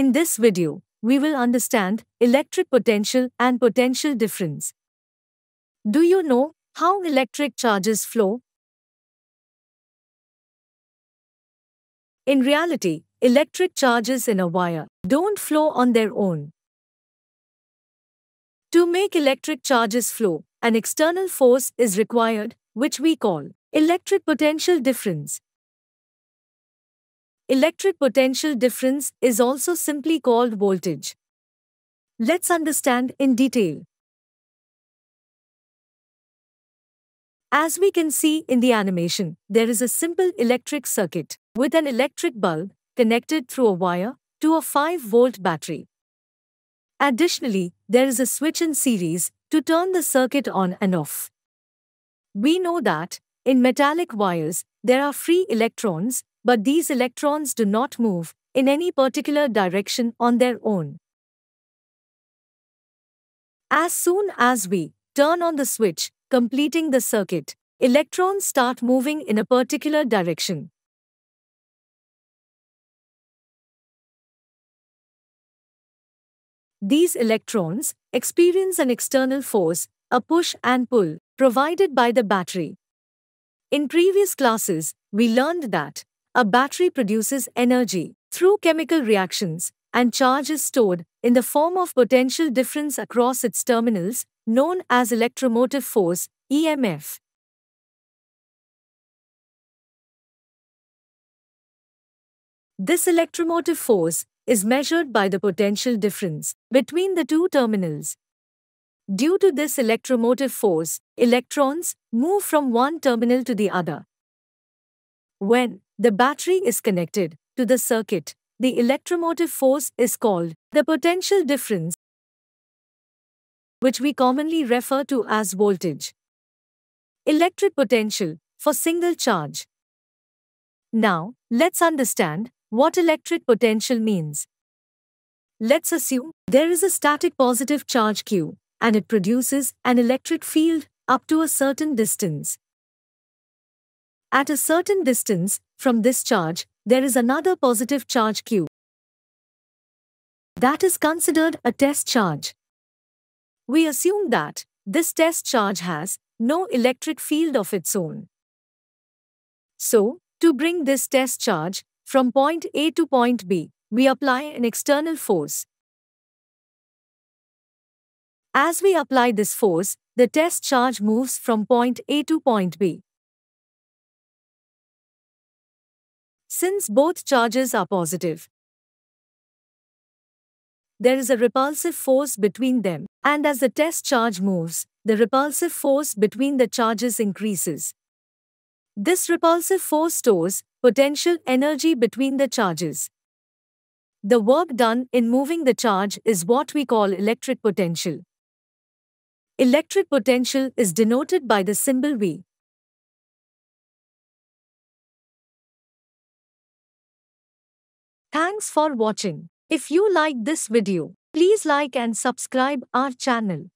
In this video, we will understand electric potential and potential difference. Do you know how electric charges flow? In reality, electric charges in a wire don't flow on their own. To make electric charges flow, an external force is required, which we call electric potential difference. Electric potential difference is also simply called voltage. Let's understand in detail. As we can see in the animation, there is a simple electric circuit with an electric bulb connected through a wire to a 5-volt battery. Additionally, there is a switch in series to turn the circuit on and off. We know that, in metallic wires, there are free electrons but these electrons do not move in any particular direction on their own. As soon as we turn on the switch, completing the circuit, electrons start moving in a particular direction. These electrons experience an external force, a push and pull, provided by the battery. In previous classes, we learned that a battery produces energy through chemical reactions, and charge is stored in the form of potential difference across its terminals, known as electromotive force, EMF. This electromotive force is measured by the potential difference between the two terminals. Due to this electromotive force, electrons move from one terminal to the other. When the battery is connected to the circuit. The electromotive force is called the potential difference, which we commonly refer to as voltage. Electric potential for single charge. Now, let's understand what electric potential means. Let's assume there is a static positive charge Q and it produces an electric field up to a certain distance. At a certain distance from this charge, there is another positive charge Q. That is considered a test charge. We assume that this test charge has no electric field of its own. So, to bring this test charge from point A to point B, we apply an external force. As we apply this force, the test charge moves from point A to point B. since both charges are positive. There is a repulsive force between them, and as the test charge moves, the repulsive force between the charges increases. This repulsive force stores potential energy between the charges. The work done in moving the charge is what we call electric potential. Electric potential is denoted by the symbol V. Thanks for watching. If you like this video, please like and subscribe our channel.